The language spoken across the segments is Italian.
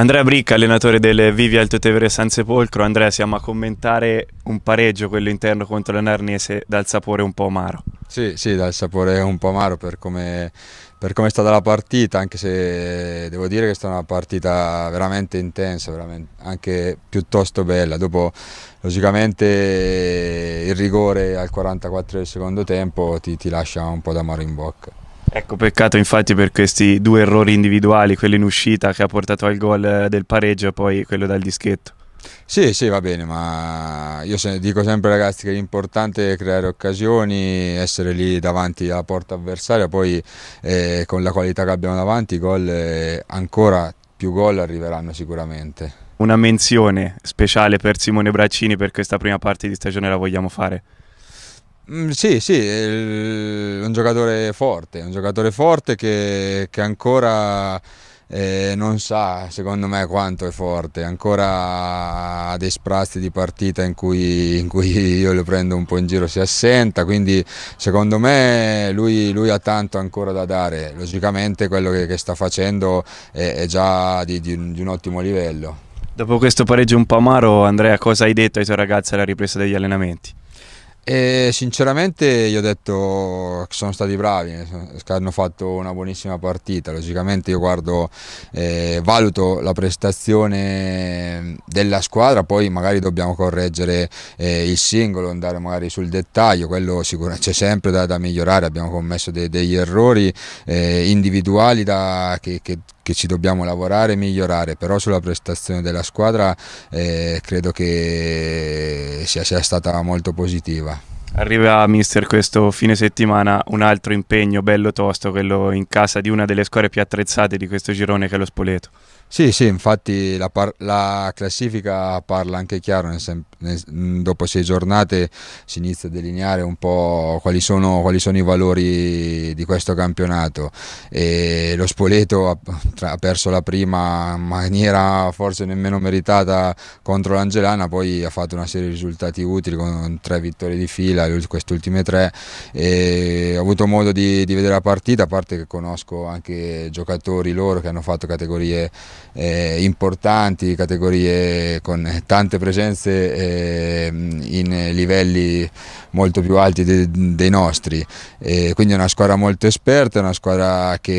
Andrea Bricca, allenatore del Vivi Tevere San Sepolcro. Andrea, siamo a commentare un pareggio, quello interno contro la Narnese, dal sapore un po' amaro. Sì, sì, dal sapore un po' amaro per come, per come è stata la partita, anche se devo dire che è stata una partita veramente intensa, veramente, anche piuttosto bella. Dopo, logicamente, il rigore al 44 del secondo tempo ti, ti lascia un po' d'amaro in bocca. Ecco, peccato infatti per questi due errori individuali, quello in uscita che ha portato al gol eh, del pareggio e poi quello dal dischetto. Sì, sì, va bene, ma io dico sempre ragazzi che l'importante è creare occasioni, essere lì davanti alla porta avversaria, poi eh, con la qualità che abbiamo davanti, gol eh, ancora più gol arriveranno sicuramente. Una menzione speciale per Simone Braccini per questa prima parte di stagione la vogliamo fare? Mm, sì, sì, è un giocatore forte, un giocatore forte che, che ancora eh, non sa, secondo me, quanto è forte, ancora ha dei sprazzi di partita in cui, in cui, io lo prendo un po' in giro, si assenta, quindi secondo me lui, lui ha tanto ancora da dare, logicamente quello che, che sta facendo è, è già di, di, di un ottimo livello. Dopo questo pareggio un po' amaro, Andrea, cosa hai detto ai tuoi ragazzi alla ripresa degli allenamenti? E sinceramente io ho detto che sono stati bravi, che hanno fatto una buonissima partita, logicamente io guardo, eh, valuto la prestazione della squadra, poi magari dobbiamo correggere eh, il singolo, andare magari sul dettaglio, quello sicuramente c'è sempre da, da migliorare, abbiamo commesso de, degli errori eh, individuali da, che, che che ci dobbiamo lavorare e migliorare, però sulla prestazione della squadra eh, credo che sia, sia stata molto positiva. Arriva, mister, questo fine settimana un altro impegno bello tosto, quello in casa di una delle squadre più attrezzate di questo girone che è lo Spoleto. Sì, sì, infatti la, la classifica parla anche chiaro, mm, dopo sei giornate si inizia a delineare un po' quali sono, quali sono i valori di questo campionato. E lo Spoleto ha, ha, perso la prima in maniera forse nemmeno meritata contro l'Angelana, poi ha fatto una serie di risultati utili con tre vittorie di fila L'Aquila queste ultime tre e ho avuto modo di, di, vedere la partita, a parte che conosco anche giocatori loro che hanno fatto categorie eh, importanti, categorie con tante presenze eh, in livelli molto più alti de, dei nostri, e quindi è una squadra molto esperta, una squadra che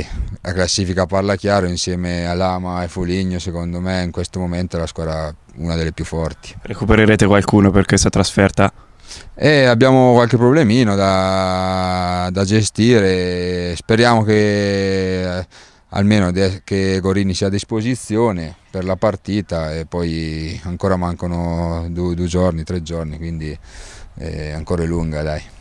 eh, la classifica parla chiaro insieme a Lama e Foligno, secondo me in questo momento è la squadra una delle più forti. Recupererete qualcuno per questa trasferta? e abbiamo qualche problemino da, da gestire. Speriamo che eh, almeno che Gorini sia a disposizione per la partita e poi ancora mancano due, due giorni, tre giorni, quindi eh, è ancora lunga dai.